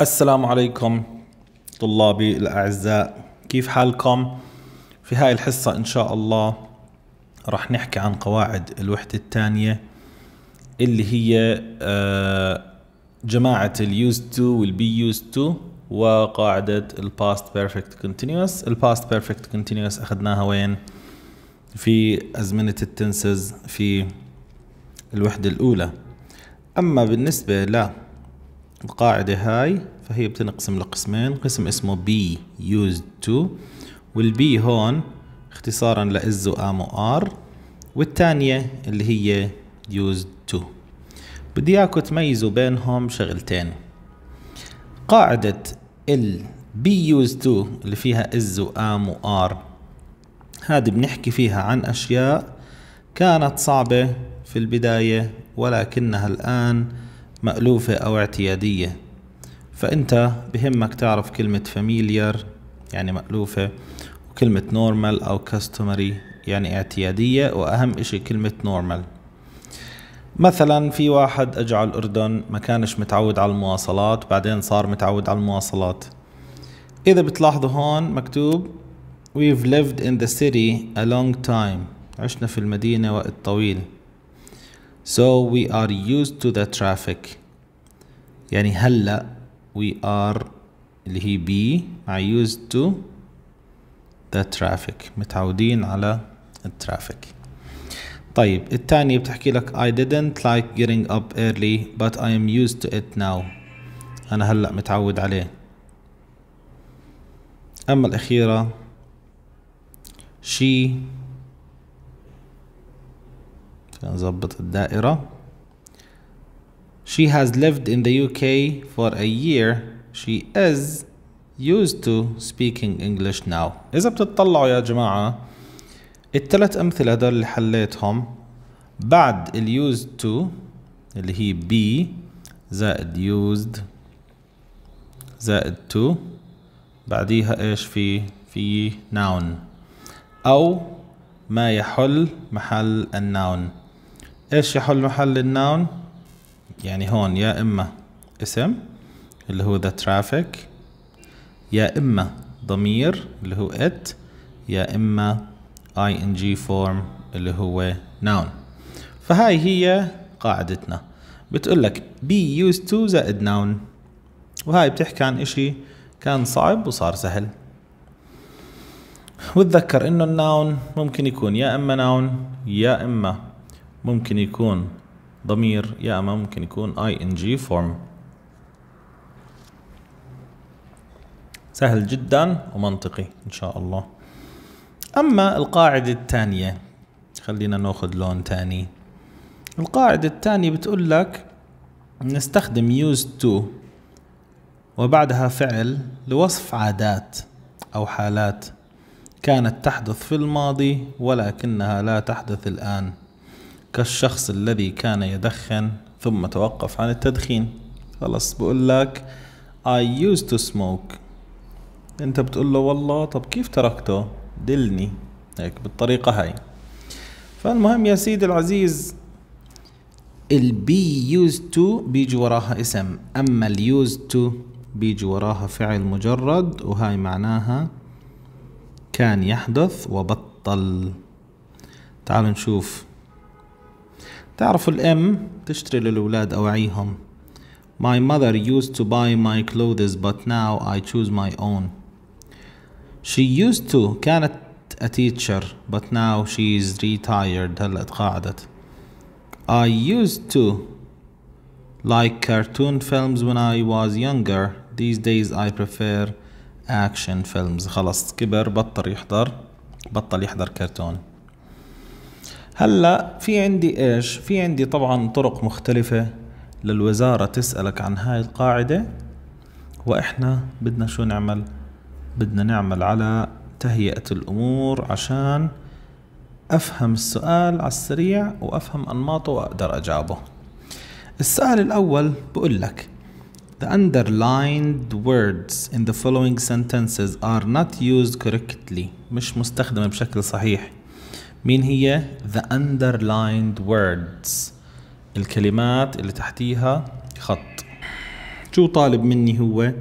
السلام عليكم طلابي الأعزاء كيف حالكم؟ في هاي الحصة إن شاء الله رح نحكي عن قواعد الوحدة الثانية اللي هي آه، جماعة ال used to وال be used to وقاعدة ال past perfect continuous ال past perfect continuous أخذناها وين؟ في أزمنة التنسز في الوحدة الأولى أما بالنسبة ل القاعدة هاي فهي بتنقسم لقسمين قسم اسمه بي used to والبي هون اختصارا لإز وام وار والتانية اللي هي used to بدي اياكم تميزوا بينهم شغلتين قاعدة ال بي يوز تو اللي فيها إز وام وار هذه بنحكي فيها عن أشياء كانت صعبة في البداية ولكنها الآن مألوفة أو اعتيادية فأنت بهمك تعرف كلمة familiar يعني مألوفة وكلمة نورمال أو customary يعني اعتيادية وأهم إشي كلمة نورمال مثلا في واحد أجع على الأردن ما كانش متعود على المواصلات بعدين صار متعود على المواصلات إذا بتلاحظوا هون مكتوب We've lived in the city a long time عشنا في المدينة وقت طويل So we are used to the traffic يعني هلا we are اللي هي be are used to the traffic متعودين على الترافيك طيب الثانية بتحكي لك I didn't like getting up early but I am used to it now أنا هلأ متعود عليه أما الأخيرة she نظبط يعني الدائرة She has lived in the UK for a year. She is used to speaking English now. إذا بتطلعوا يا جماعة الثلاث أمثلة هدول اللي حليتهم بعد ال used to اللي هي be زائد used زائد to بعديها ايش في في noun أو ما يحل محل النون ايش يحل محل النون يعني هون يا اما اسم اللي هو ذا ترافيك يا اما ضمير اللي هو ات يا اما اي ان جي فورم اللي هو noun فهاي هي قاعدتنا بتقول لك be used to زائد noun وهاي بتحكي عن اشي كان صعب وصار سهل وتذكر انه الناون ممكن يكون يا اما ناون يا اما ممكن يكون ضمير يا اما ممكن يكون اي ان جي فورم سهل جدا ومنطقي ان شاء الله اما القاعدة الثانية خلينا ناخذ لون ثاني القاعدة الثانية بتقول لك نستخدم used to وبعدها فعل لوصف عادات أو حالات كانت تحدث في الماضي ولكنها لا تحدث الآن كالشخص الذي كان يدخن ثم توقف عن التدخين خلاص بقول لك I used to smoke انت بتقول له والله طب كيف تركته دلني هيك بالطريقة هاي فالمهم يا سيدي العزيز البي used تو بيجي وراها اسم اما used تو بيجي وراها فعل مجرد وهاي معناها كان يحدث وبطل تعالوا نشوف تعرفوا الأم تشتري للولاد أواعيهم My mother used to buy my clothes but now I choose my own. She used to كانت a teacher but now she is retired هلا تقاعدت. I used to like cartoon films when I was younger. These days I prefer action films. خلص كبر بطل يحضر بطل يحضر كرتون. هلا في عندي ايش في عندي طبعا طرق مختلفة للوزارة تسألك عن هاي القاعدة واحنا بدنا شو نعمل بدنا نعمل على تهيئة الامور عشان افهم السؤال على السريع وافهم انماطه واقدر اجاوبه السؤال الاول بقول لك The underlined words in the following sentences are not used correctly مش مستخدمة بشكل صحيح مين هي the underlined words الكلمات اللي تحتيها خط شو طالب مني هو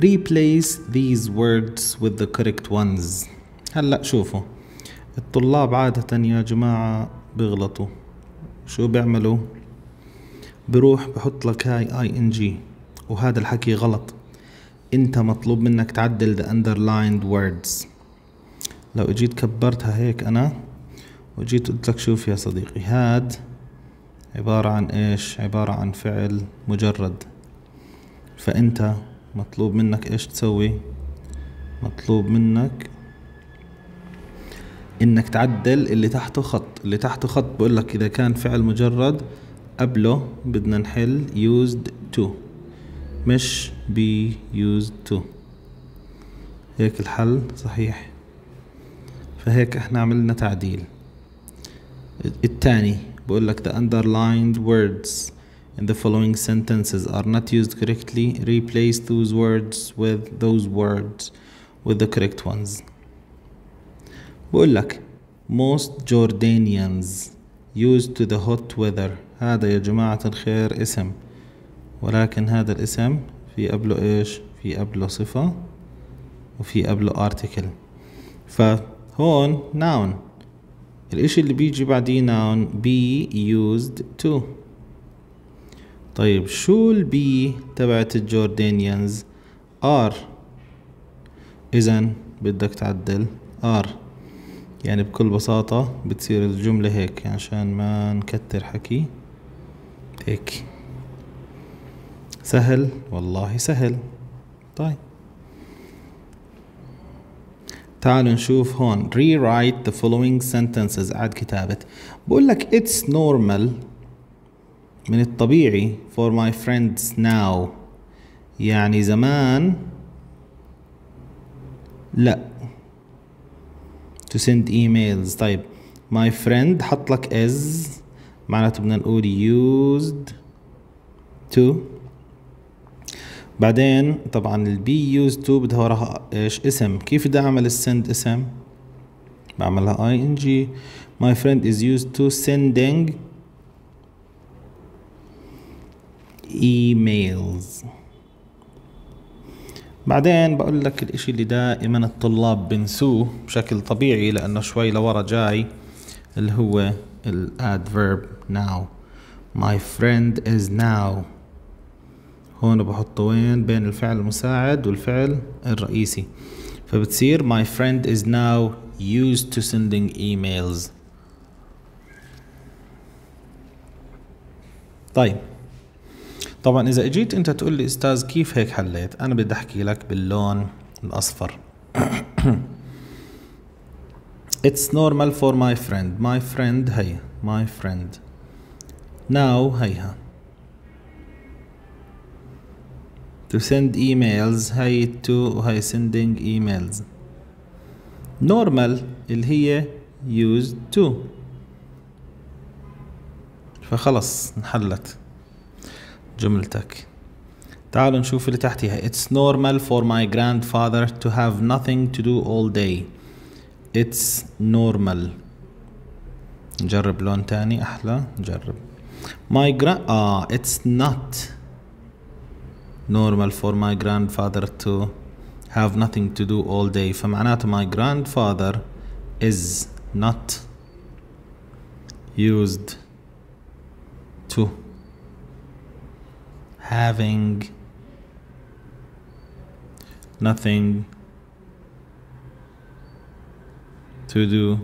replace these words with the correct ones هلا شوفوا الطلاب عادة يا جماعة بغلطوا شو بيعملوا بروح بحط لك هاي اي ان جي وهذا الحكي غلط انت مطلوب منك تعدل the underlined words لو اجيت كبرتها هيك انا وجيت قلت لك شوف يا صديقي هاد عبارة عن ايش عبارة عن فعل مجرد فانت مطلوب منك ايش تسوي مطلوب منك انك تعدل اللي تحته خط اللي تحته خط بقول لك اذا كان فعل مجرد قبله بدنا نحل used to مش be used to هيك الحل صحيح فهيك احنا عملنا تعديل الثاني بقول لك the underlined words in the following sentences are not used correctly replace those words with those words with the correct ones بقول لك most Jordanians used to the hot weather هذا يا جماعة الخير اسم ولكن هذا الاسم في قبله ايش في قبله صفة وفي قبله article فهون noun الاشي اللي بيجي بعديه noun be used to طيب شو البي تبعت الجوردانيانز ار اذا بدك تعدل ار يعني بكل بساطة بتصير الجملة هيك يعني عشان ما نكتر حكي هيك سهل والله سهل طيب تعالوا نشوف هون rewrite the following sentences عاد كتابة بقول لك it's normal من الطبيعي for my friends now يعني زمان لا to send emails طيب my friend حط لك is معناته بدنا نقول used to بعدين طبعا البي يوز تو بدها وراها ايش اسم كيف بدي اعمل السند اسم بعملها اي ان جي my friend is used to sending emails بعدين بقول لك الاشي اللي دائما الطلاب بنسوه بشكل طبيعي لانه شوي لورا جاي اللي هو الادفيرب now my friend is now هون بحطه وين بين الفعل المساعد والفعل الرئيسي فبتصير my friend is now used to sending emails طيب طبعا اذا اجيت انت تقول لي استاذ كيف هيك حليت انا بدي احكي لك باللون الاصفر It's normal for my friend my friend هي my friend now هيها to send emails هاي to هاي sending emails normal اللي هي used to فخلص انحلت جملتك تعالوا نشوف اللي تحتيها It's normal for my grandfather to have nothing to do all day It's normal نجرب لون تاني أحلى نجرب My gra آه It's not normal for my grandfather to have nothing to do all day فمعناته my grandfather is not used to having nothing to do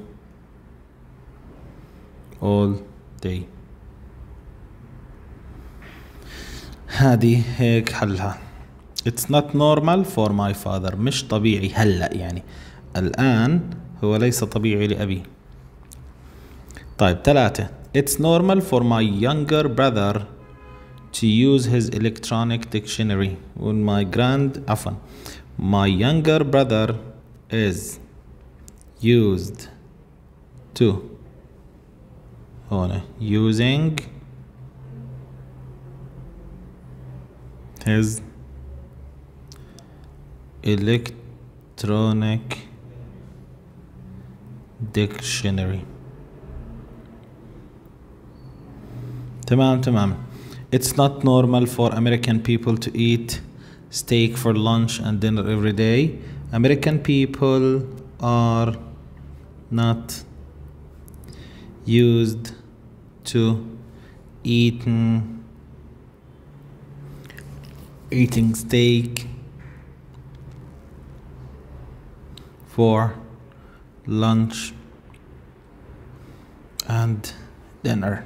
all day. هذه هيك حلها It's not normal for my father مش طبيعي هلأ يعني الآن هو ليس طبيعي لأبي طيب ثلاثة It's normal for my younger brother to use his electronic dictionary when my grand عفوا my younger brother is used to هون using his electronic dictionary تمام تمام it's not normal for American people to eat steak for lunch and dinner every day American people are not used to eating eating steak for lunch and dinner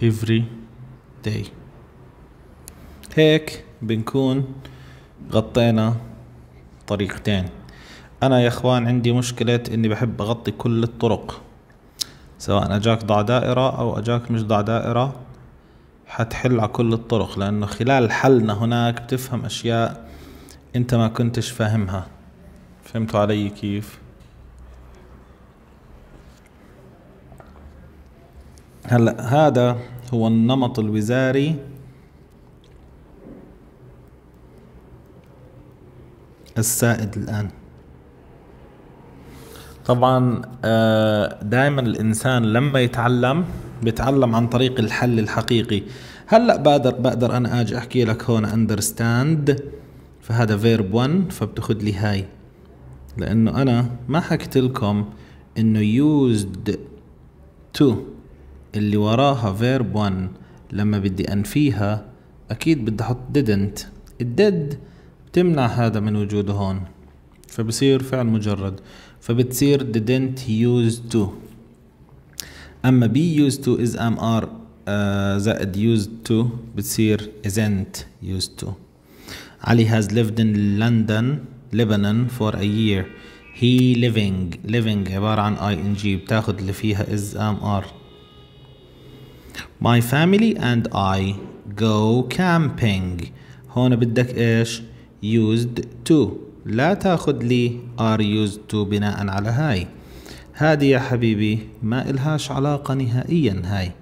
every day هيك بنكون غطينا طريقتين انا يا اخوان عندي مشكلة اني بحب اغطي كل الطرق سواء اجاك ضع دائرة او اجاك مش ضع دائرة حتحل على كل الطرق لأنه خلال حلنا هناك بتفهم أشياء أنت ما كنتش فاهمها فهمتوا علي كيف؟ هلا هذا هو النمط الوزاري السائد الآن طبعا آه، دائما الانسان لما يتعلم بيتعلم عن طريق الحل الحقيقي هلا بقدر بقدر انا اجي احكي لك هون اندرستاند فهذا فيرب 1 فبتاخذ لي هاي لانه انا ما حكيت لكم انه يوزد تو اللي وراها فيرب 1 لما بدي انفيها اكيد بدي احط didn't الديد بتمنع هذا من وجوده هون فبصير فعل مجرد فبتصير didn't use to اما be used to is ام ار زائد used to بتصير isn't used to Ali has lived in London Lebanon for a year he living living عبارة عن ing بتاخد اللي فيها is am are my family and I go camping هون بدك ايش used to لا تاخذ لي ار used to بناء على هاي هذه يا حبيبي ما إلهاش علاقة نهائيا هاي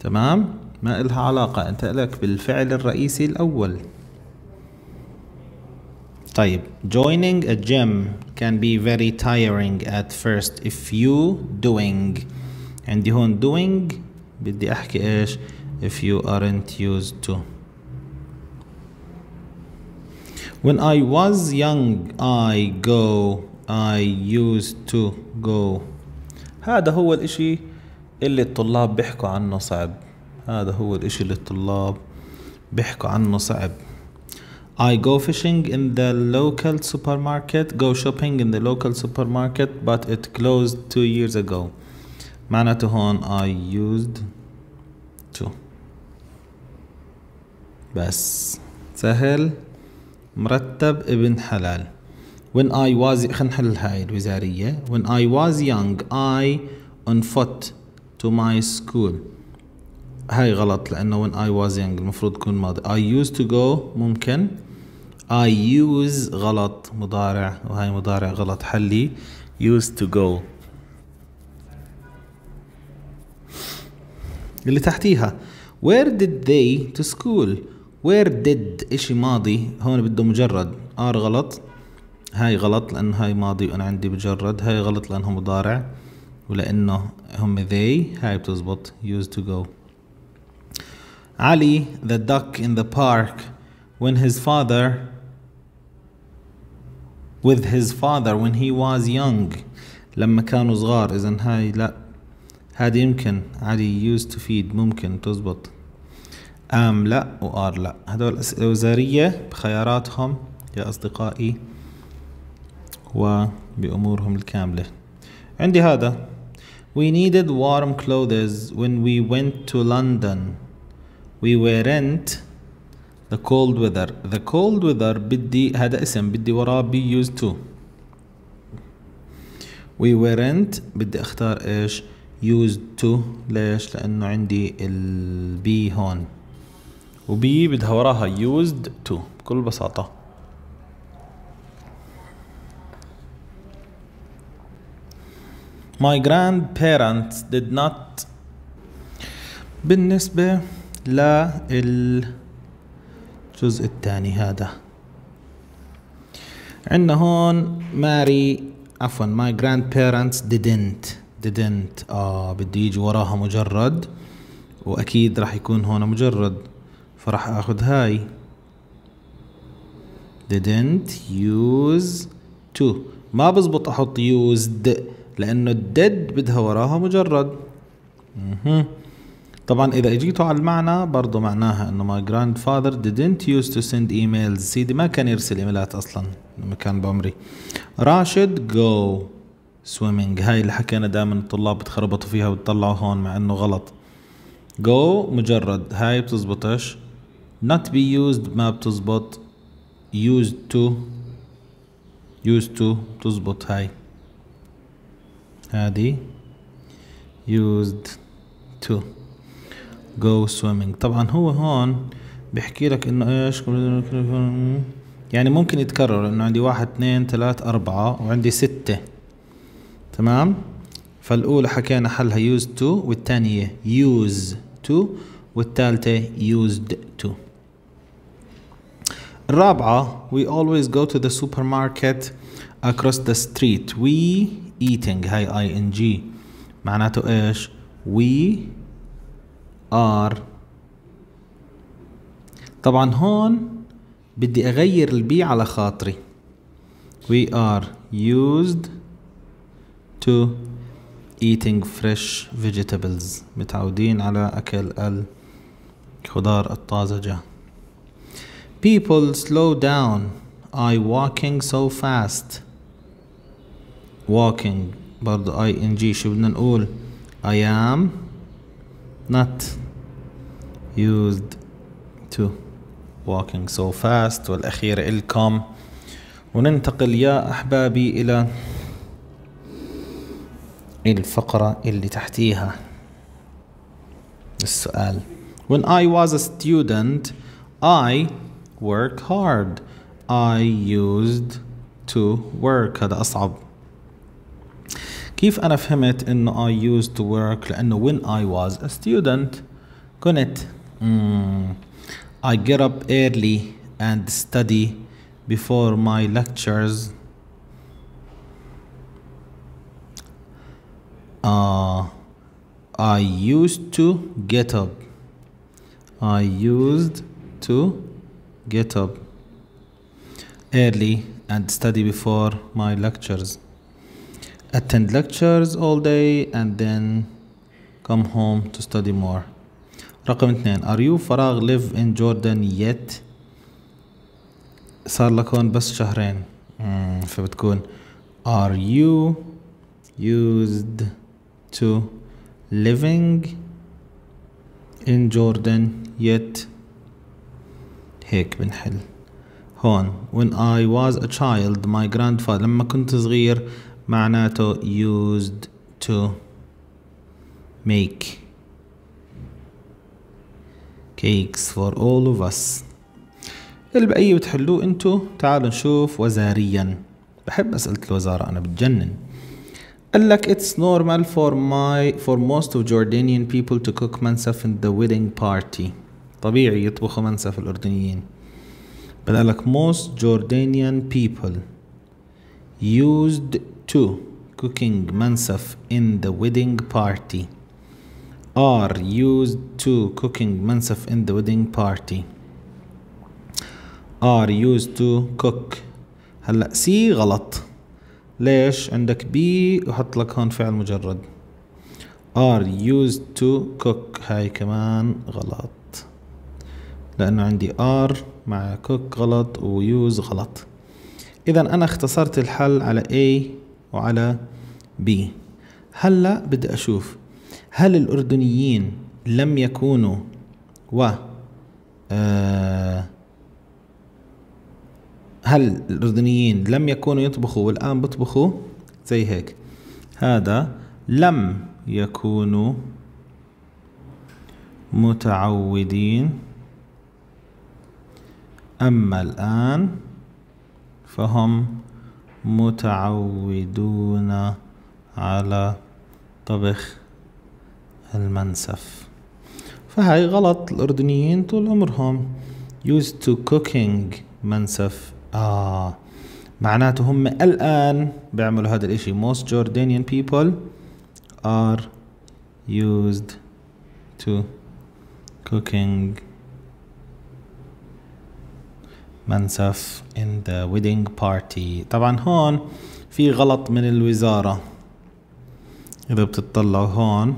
تمام ما إلها علاقة أنت لك بالفعل الرئيسي الأول طيب joining a gym can be very tiring at first if you doing عندي هون doing بدي أحكي إيش if you aren't used to When I was young I go I used to go هذا هو الاشي اللي الطلاب بيحكوا عنه صعب هذا هو الاشي اللي الطلاب بيحكوا عنه صعب I go fishing in the local supermarket go shopping in the local supermarket but it closed two years ago معناته هون I used to بس سهل مرتب ابن حلال when I was خلينا نحل هاي الوزارية when I was young I on foot to my school هاي غلط لأنه when I was young المفروض تكون ماضي I used to go ممكن I use غلط مضارع وهاي مضارع غلط حلي used to go اللي تحتيها where did they to school وير ديد اشي ماضي هون بده مجرد ار غلط هاي غلط لان هاي ماضي وانا عندي مجرد هاي غلط لانه مضارع ولانه هم they هاي بتزبط used to go علي the duck in the park when his father with his father when he was young لما كانوا صغار اذا هاي لا هذه يمكن علي used to feed ممكن تزبط ام لا وار لا هدول اسئله وزاريه بخياراتهم يا اصدقائي وبامورهم الكامله عندي هذا We needed warm clothes when we went to London. We weren't the cold weather. The cold weather بدي هذا اسم بدي وراه be used to. We weren't بدي اختار ايش used to ليش لانه عندي be هون وبي بدها وراها used to بكل بساطة My grandparents did not بالنسبة للجزء الثاني هذا عندنا هون ماري عفوا my grandparents didn't didn't آه بده يجي وراها مجرد وأكيد راح يكون هون مجرد فراح اخذ هاي didn't use to ما بزبط احط used لانه did بدها وراها مجرد مه. طبعا اذا اجيتوا على المعنى برضه معناها انه my grandfather didn't use to send emails سيدي ما كان يرسل ايميلات اصلا لما كان بعمري راشد go swimming هاي اللي حكينا دائما الطلاب بتخربطوا فيها وبتطلعوا هون مع انه غلط go مجرد هاي بتزبطش not be used ما بتزبط used to used to بتزبط هاي هذه used to go swimming طبعا هو هون بيحكي لك انه ايش يعني ممكن يتكرر انه عندي واحد اثنين ثلاث اربعة وعندي ستة تمام فالاولى حكينا حلها used to والثانية use to والثالثة used to الرابعة we always go to the supermarket across the street we eating هاي ing معناته ايش we are طبعا هون بدي اغير البي على خاطري we are used to eating fresh vegetables متعودين على اكل الخضار الطازجه People slow down. I walking so fast. Walking برضو I N G شو بدنا نقول I am not used to walking so fast والأخير إلكم وننتقل يا أحبابي إلى الفقرة اللي تحتيها السؤال When I was a student I work hard I used to work هذا أصعب كيف أنا فهمت إنه I used to work لأنه when I was a student كنت mm, I get up early and study before my lectures uh, I used to get up I used to get up early and study before my lectures. Attend lectures all day and then come home to study more. رقم اثنين Are you فراغ live in Jordan yet? صار لك هون بس شهرين فبتكون Are you used to living in Jordan yet? هيك بنحل هون when I was a child my grandfather لما كنت صغير معناته used to make cakes for all of us البقية بتحلوه انتو تعالوا نشوف وزاريا بحب أسئلة الوزارة أنا بتجنن قال لك it's normal for my for most of Jordanian people to cook mansaf in the wedding party طبيعي يطبخوا منسف الأردنيين بدأ لك most Jordanian people used to cooking منسف in the wedding party are used to cooking منسف in the wedding party are used to cook هلا سي غلط ليش عندك بي وحط لك هون فعل مجرد are used to cook هاي كمان غلط لأنه عندي ار مع كوك غلط ويوز غلط إذا أنا اختصرت الحل على A وعلى B هلا بدي أشوف هل الأردنيين لم يكونوا و آه هل الأردنيين لم يكونوا يطبخوا والآن بطبخوا زي هيك هذا لم يكونوا متعودين أما الآن فهم متعودون على طبخ المنسف فهاي غلط الأردنيين طول عمرهم used to cooking منسف آه معناته هم الآن بيعملوا هذا الإشي most Jordanian people are used to cooking منسف in the wedding party طبعا هون في غلط من الوزارة إذا بتطلعوا هون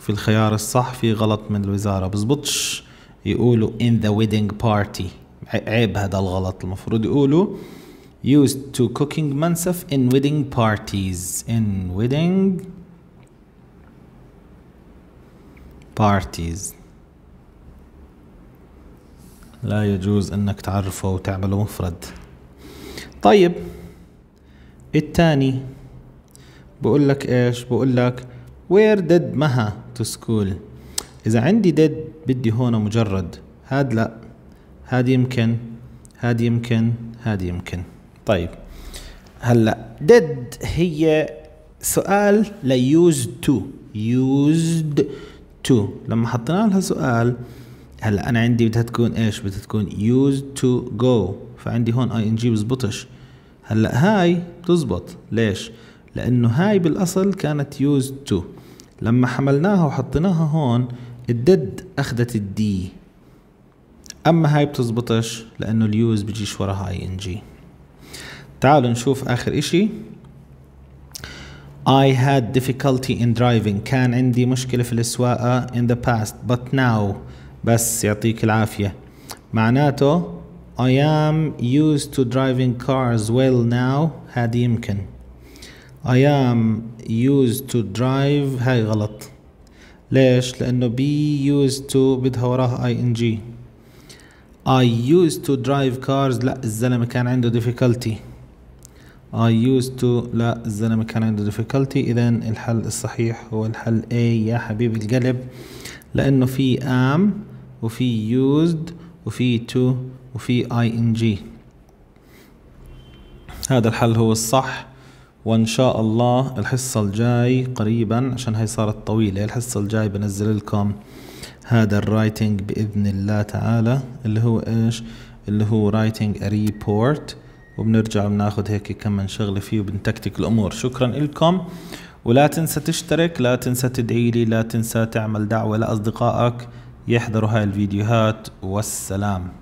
في الخيار الصح في غلط من الوزارة بزبطش يقولوا in the wedding party عيب هذا الغلط المفروض يقولوا used to cooking منسف in wedding parties in wedding parties لا يجوز أنك تعرفه وتعمله مفرد طيب الثاني بقول لك إيش بقول لك where did مها to school إذا عندي did بدي هون مجرد هاد لا هاد يمكن هاد يمكن هاد يمكن طيب هلا did هي سؤال ل used to used to لما حطينا لها سؤال هلا انا عندي بدها تكون ايش بدها تكون used to go فعندي هون اي ان جي بزبطش هلا هاي بتزبط ليش لانه هاي بالاصل كانت used to لما حملناها وحطيناها هون الدد اخذت الدي اما هاي بتزبطش لانه اليوز بيجيش وراها اي ان جي تعالوا نشوف اخر اشي I had difficulty in driving كان عندي مشكلة في السواقة in the past but now بس يعطيك العافية معناته I am used to driving cars well now هذه يمكن I am used to drive هاي غلط ليش؟ لأنه be used to بدها وراها ing I used to drive cars لا الزلمة كان عنده difficulty I used to لا الزلمة كان عنده difficulty إذا الحل الصحيح هو الحل A يا حبيب القلب لأنه في am وفي used وفي to وفي ing هذا الحل هو الصح وان شاء الله الحصة الجاي قريبا عشان هي صارت طويلة الحصة الجاي بنزل لكم هذا الرايتنج بإذن الله تعالى اللي هو إيش اللي هو رايتنج ريبورت وبنرجع بناخد هيك كم من شغلة فيه وبنتكتك الأمور شكرا لكم ولا تنسى تشترك لا تنسى تدعي لي لا تنسى تعمل دعوة لأصدقائك يحضروا هاي الفيديوهات والسلام